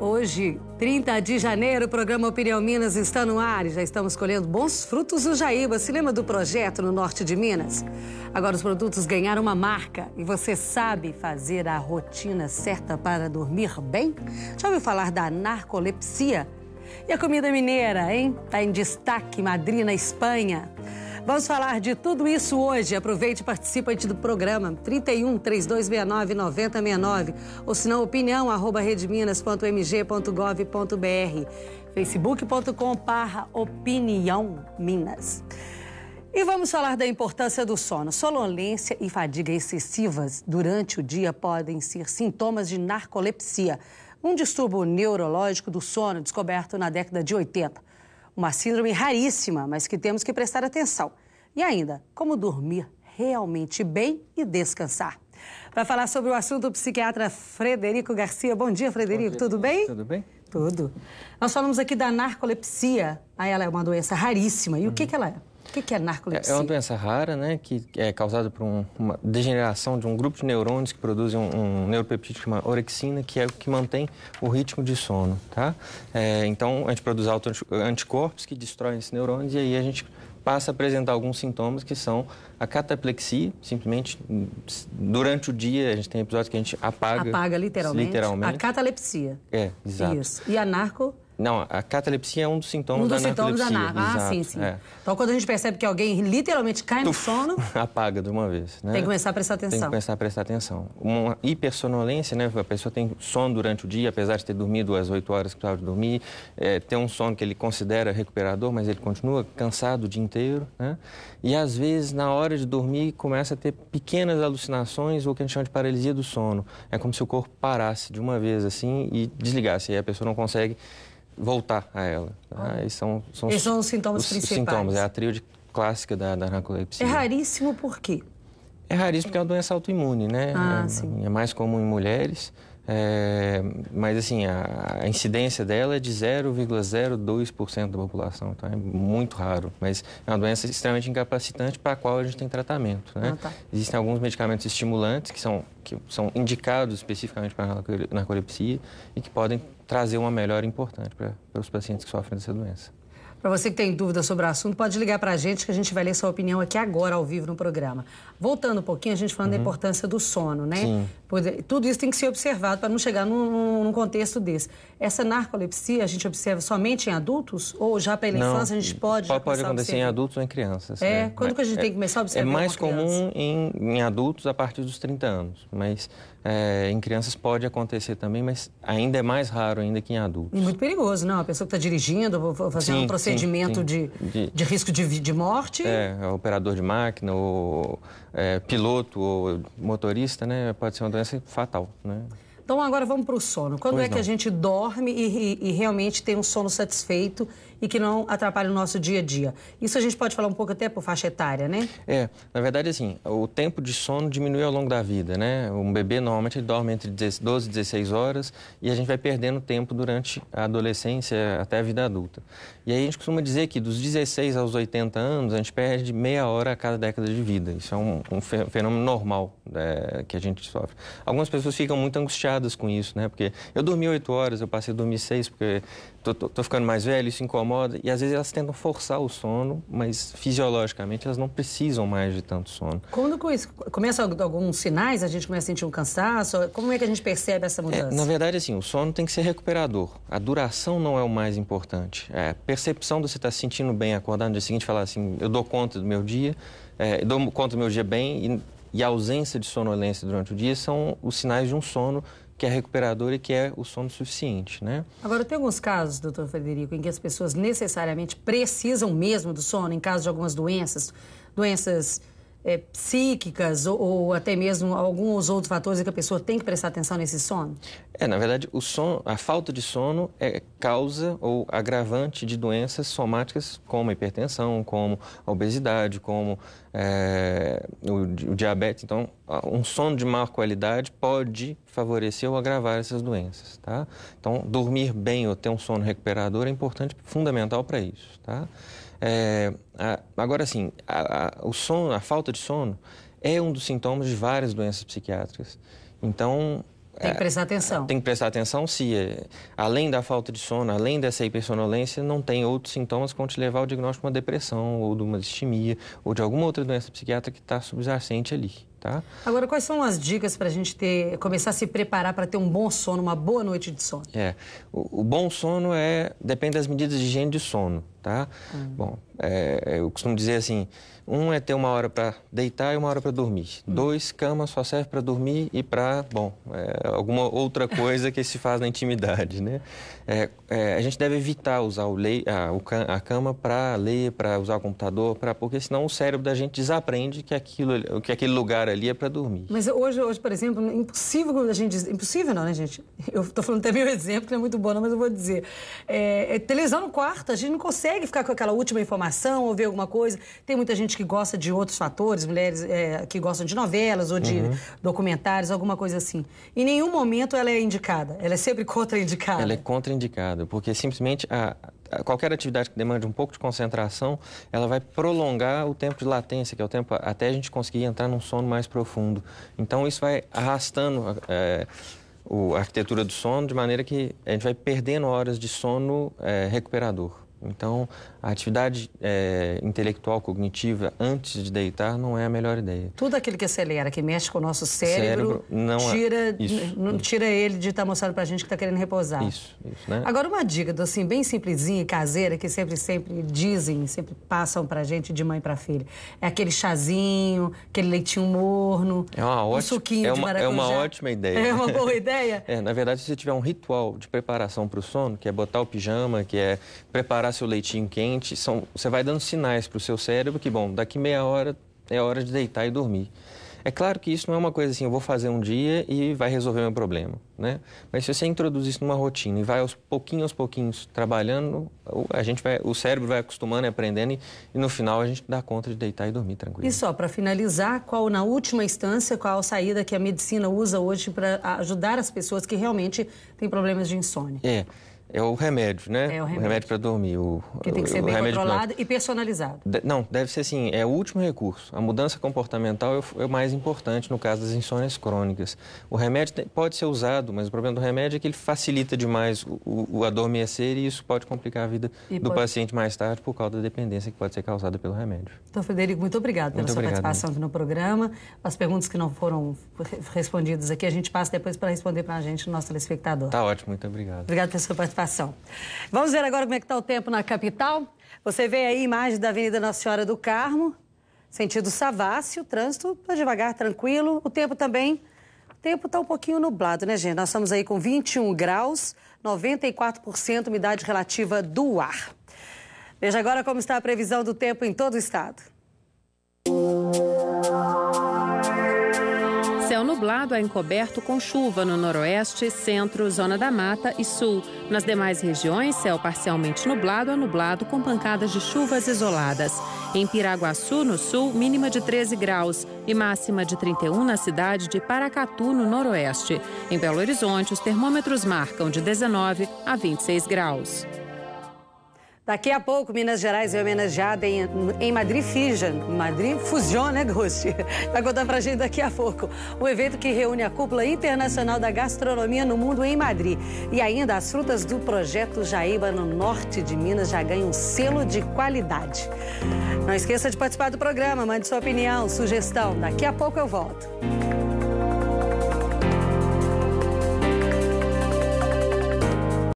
Hoje, 30 de janeiro, o programa Opinião Minas está no ar e já estamos colhendo bons frutos no Jaíba. Se lembra do projeto no norte de Minas? Agora os produtos ganharam uma marca e você sabe fazer a rotina certa para dormir bem? Já ouviu falar da narcolepsia? E a comida mineira, hein? Está em destaque, Madrid, na Espanha. Vamos falar de tudo isso hoje. Aproveite e participe do programa 31 3269 9069 ou se não, opinião arroba redminas.mg.gov.br facebook.com opinião minas. E vamos falar da importância do sono. Sonolência e fadiga excessivas durante o dia podem ser sintomas de narcolepsia, um distúrbio neurológico do sono descoberto na década de 80. Uma síndrome raríssima, mas que temos que prestar atenção. E ainda, como dormir realmente bem e descansar. Para falar sobre o assunto, o psiquiatra Frederico Garcia. Bom dia, Frederico. Bom dia, Tudo bem? Tudo bem. Tudo. Nós falamos aqui da narcolepsia. Ah, ela é uma doença raríssima. E uhum. o que, uhum. que ela é? O que, é narcolepsia? É, é uma doença rara, né, que é causada por um, uma degeneração de um grupo de neurônios que produzem um, um neuropeptídeo chamado orexina, que é o que mantém o ritmo de sono, tá? É, então, a gente produz anticorpos que destroem esses neurônios e aí a gente passa a apresentar alguns sintomas que são a cataplexia, simplesmente durante o dia, a gente tem episódios que a gente apaga. Apaga literalmente. literalmente. A catalepsia. É, exato. Isso. E a narco não, a catalepsia é um dos sintomas um dos da sintomas Da narco. Ah, sim, sim. É. Então, quando a gente percebe que alguém literalmente cai Tuf, no sono... Apaga de uma vez, né? Tem que começar a prestar atenção. Tem que começar a prestar atenção. Uma hipersonolência, né? A pessoa tem sono durante o dia, apesar de ter dormido as 8 horas que precisava de dormir, é, tem um sono que ele considera recuperador, mas ele continua cansado o dia inteiro, né? E, às vezes, na hora de dormir, começa a ter pequenas alucinações ou o que a gente chama de paralisia do sono. É como se o corpo parasse de uma vez, assim, e desligasse. E aí a pessoa não consegue voltar a ela. Ah. Ah, são, são, Esses os, são os sintomas os, principais. Os sintomas, é a tríade clássica da, da narcolepsia. É raríssimo por quê? É raríssimo porque é uma doença autoimune, né? Ah, é, sim. é mais comum em mulheres. É, mas assim, a, a, incidência dela é de 0,02% da população, então é muito raro. Mas é uma doença extremamente incapacitante para a qual a gente tem tratamento. Né? Ah, tá. Existem alguns medicamentos estimulantes que são, que são indicados especificamente para a narcolepsia e que podem trazer uma melhora importante para, para os pacientes que sofrem dessa doença. Para você que tem dúvida sobre o assunto, pode ligar para a gente que a gente vai ler sua opinião aqui agora, ao vivo, no programa. Voltando um pouquinho, a gente falando uhum. da importância do sono, né? Sim. Tudo isso tem que ser observado para não chegar num, num, contexto desse. Essa narcolepsia a gente observa somente em adultos? Ou já para não, infância a gente pode. Pode, pode acontecer em adultos ou em crianças. É? é, quando que a gente é, tem que começar a observar? É mais comum em, em, adultos a partir dos 30 anos, mas é, em crianças pode acontecer também, mas ainda é mais raro ainda que em adultos. Muito perigoso, não? Né? A pessoa que está dirigindo, fazendo sim, um procedimento procedimento sim, sim. De, de, de, risco de, de morte? É, é operador de máquina, ou é, piloto, ou motorista, né? Pode ser uma doença fatal, né? Então agora vamos para o sono. Quando pois é não. que a gente dorme e, e, e realmente tem um sono satisfeito e que não atrapalhe o nosso dia a dia. Isso a gente pode falar um pouco até por faixa etária, né? É, na verdade, assim, o tempo de sono diminui ao longo da vida, né? Um bebê normalmente dorme entre 12 e 16 horas e a gente vai perdendo tempo durante a adolescência até a vida adulta. E aí a gente costuma dizer que dos 16 aos 80 anos, a gente perde meia hora a cada década de vida. Isso é um, um fenômeno normal é, que a gente sofre. Algumas pessoas ficam muito angustiadas com isso, né? Porque eu dormi 8 horas, eu passei a dormir 6 porque tô, tô, tô ficando mais velho, isso incomoda incomoda. E às vezes elas tentam forçar o sono, mas fisiologicamente elas não precisam mais de tanto sono. Quando começa alguns sinais, a gente começa a sentir um cansaço? Como é que a gente percebe essa é, mudança? É, na verdade, assim, o sono tem que ser recuperador. A duração não é o mais importante. É, a percepção de você estar tá se sentindo bem, acordar no dia seguinte falar assim, eu dou conta do meu dia, é, dou conta do meu dia bem e, e a ausência de sonolência durante o dia são os sinais de um sono que é recuperador e que é o sono suficiente, né? Agora, tem alguns casos, doutor Frederico, em que as pessoas necessariamente precisam mesmo do sono, em caso de algumas doenças, doenças é, psíquicas ou, ou, até mesmo alguns outros fatores em que a pessoa tem que prestar atenção nesse sono? É, na verdade, o sono, a falta de sono é causa ou agravante de doenças somáticas como a hipertensão, como a obesidade, como é, o, o diabetes. Então, um sono de má qualidade pode favorecer ou agravar essas doenças, tá? Então, dormir bem ou ter um sono recuperador é importante, fundamental para isso, tá? É, a, agora, sim, a, a, o sono, a falta de sono é um dos sintomas de várias doenças psiquiátricas. Então, tem que é, prestar atenção. Tem que prestar atenção se, eh, além da falta de sono, além dessa hipersonolência, não tem outros sintomas que vão te levar ao diagnóstico de uma depressão ou de uma distimia ou de alguma outra doença psiquiátrica que está subjacente ali. Tá? Agora, quais são as dicas para a gente ter, começar a se preparar para ter um bom sono, uma boa noite de sono? É, o, o bom sono é depende das medidas de higiene de sono tá? Hum. Bom, é, eu costumo dizer assim, um é ter uma hora para deitar e uma hora para dormir. Hum. Dois, cama só serve para dormir e para, bom, é, alguma outra coisa que se faz na intimidade, né? É, é a gente deve evitar usar o lei, a, a cama para ler, para usar o computador, pra, porque senão o cérebro da gente desaprende que, aquilo, que aquele lugar ali é para dormir. Mas hoje, hoje, por exemplo, impossível a gente... Impossível não, né, gente? Eu estou falando até meu exemplo, que não é muito bom, não, mas eu vou dizer. É, é televisão no quarto, a gente não consegue consegue ficar com aquela última informação ou ver alguma coisa. Tem muita gente que gosta de outros fatores, mulheres é, que gostam de novelas ou de uhum. documentários, alguma coisa assim. Em nenhum momento ela é indicada, ela é sempre contraindicada. Ela é contraindicada, porque simplesmente a, a, qualquer atividade que demande um pouco de concentração, ela vai prolongar o tempo de latência, que é o tempo até a gente conseguir entrar num sono mais profundo. Então isso vai arrastando. É, o, a arquitetura do sono, de maneira que a gente vai perdendo horas de sono é, recuperador. Então, a atividade é, intelectual, cognitiva, antes de deitar, não é a melhor ideia. Tudo aquilo que acelera, que mexe com o nosso cérebro, cérebro não é tira, isso, não, isso. tira ele de estar tá mostrando para a gente que está querendo repousar. Isso, isso, né? Agora, uma dica, assim, bem simplesinha e caseira, que sempre, sempre dizem, sempre passam para a gente de mãe para filha. É aquele chazinho, aquele leitinho morno, é uma ótima, um suquinho é uma, de maracujá. É uma ótima ideia. É uma boa ideia? é, na verdade, se você tiver um ritual de preparação para o sono, que é botar o pijama, que é preparar seu leitinho quente, são, você vai dando sinais para o seu cérebro que, bom, daqui meia hora é hora de deitar e dormir. É claro que isso não é uma coisa assim, eu vou fazer um dia e vai resolver meu problema, né? Mas se você introduzir isso numa rotina e vai aos pouquinhos, aos pouquinhos trabalhando, a gente vai, o cérebro vai acostumando e aprendendo e, e no final a gente dá conta de deitar e dormir tranquilo. E só para finalizar, qual na última instância, qual a saída que a medicina usa hoje para ajudar as pessoas que realmente têm problemas de insônia? É. É o remédio, né? É o remédio, remédio para dormir. O, que tem que ser bem controlado e personalizado. De, não, deve ser assim, é o último recurso. A mudança comportamental é o, é o mais importante no caso das insônias crônicas. O remédio pode ser usado, mas o problema do remédio é que ele facilita demais o, o, adormecer e isso pode complicar a vida e do pode... paciente mais tarde por causa da dependência que pode ser causada pelo remédio. Então, Frederico, muito obrigado pela muito sua obrigado, participação né? aqui no programa. As perguntas que não foram respondidas aqui, a gente passa depois para responder para a gente, o nosso telespectador. Tá ótimo, muito obrigado. Obrigado pela sua participação. Vamos ver agora como é que está o tempo na capital. Você vê aí a imagem da Avenida Nossa Senhora do Carmo, sentido Savassi, o trânsito está devagar, tranquilo. O tempo também, o tempo está um pouquinho nublado, né, gente? Nós estamos aí com 21 graus, 94% umidade relativa do ar. Veja agora como está a previsão do tempo em todo o estado. Música Céu nublado a é encoberto com chuva no noroeste, centro, zona da mata e sul. Nas demais regiões, céu parcialmente nublado a é nublado com pancadas de chuvas isoladas. Em Piraguaçu, no sul, mínima de 13 graus e máxima de 31 na cidade de Paracatu, no noroeste. Em Belo Horizonte, os termômetros marcam de 19 a 26 graus. Daqui a pouco, Minas Gerais é homenageada em, em Madrid Fusion. Madrid Fusion, né, Gusti? Vai contar pra gente daqui a pouco. Um evento que reúne a cúpula internacional da gastronomia no mundo em Madrid. E ainda as frutas do projeto Jaíba no norte de Minas já ganham um selo de qualidade. Não esqueça de participar do programa, mande sua opinião, sugestão. Daqui a pouco eu volto.